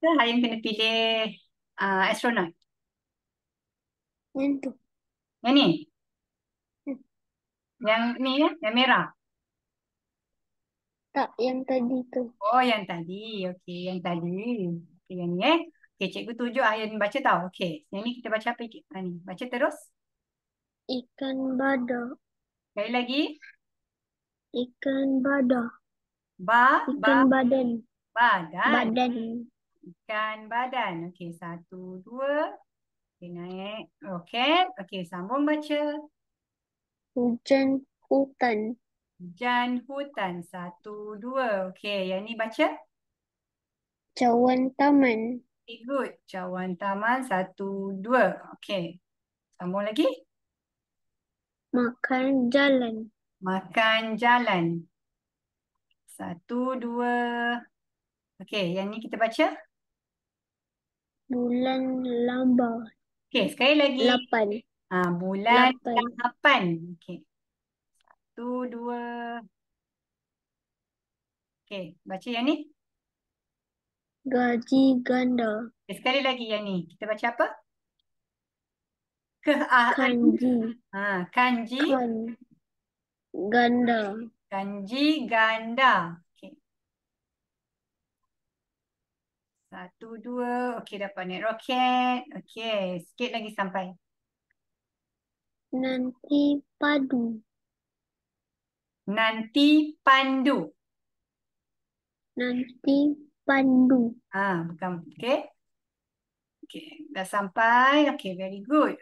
Kenapa Hayun kena pilih uh, astronot? Yang tu. Yang ni? Hmm. Yang ni ya? Yang merah? Tak, yang tadi tu. Oh, yang tadi. Okey, yang tadi. Okay, yang ni eh. Okey, cikgu tujuh Hayun baca tau. Okey, yang ni kita baca apa? Ha, ni. Baca terus. Ikan badak. Kali lagi. Ikan badak. Ba, ba, ikan badan. Badan. Badan. Ikan badan. Okey, satu, dua. Okey, naik. Okey, okay, sambung baca. Hujan hutan. Hujan hutan. Satu, dua. Okey, yang ni baca. Cawan taman. Okay, good. Cawan taman. Satu, dua. Okey. Sambung lagi. Makan jalan. Makan jalan. Satu, dua. Okey, yang ni kita baca. Okey. Bulan lamba. Okey, sekali lagi. Lapan. Ha, bulan lapan. lapan. Okey. Satu, dua. Okey, baca yang ni. Gaji ganda. Okay, sekali lagi yang ni. Kita baca apa? Keahan. Ah. Kanji. Ha, kanji. Kan. Ganda. Kanji ganda. Satu, dua. Okey, dapat naik roket. Okey, sikit lagi sampai. Nanti padu. Nanti pandu. Nanti pandu. Ah, bukan. Okey. Okey, dah sampai. Okey, very good.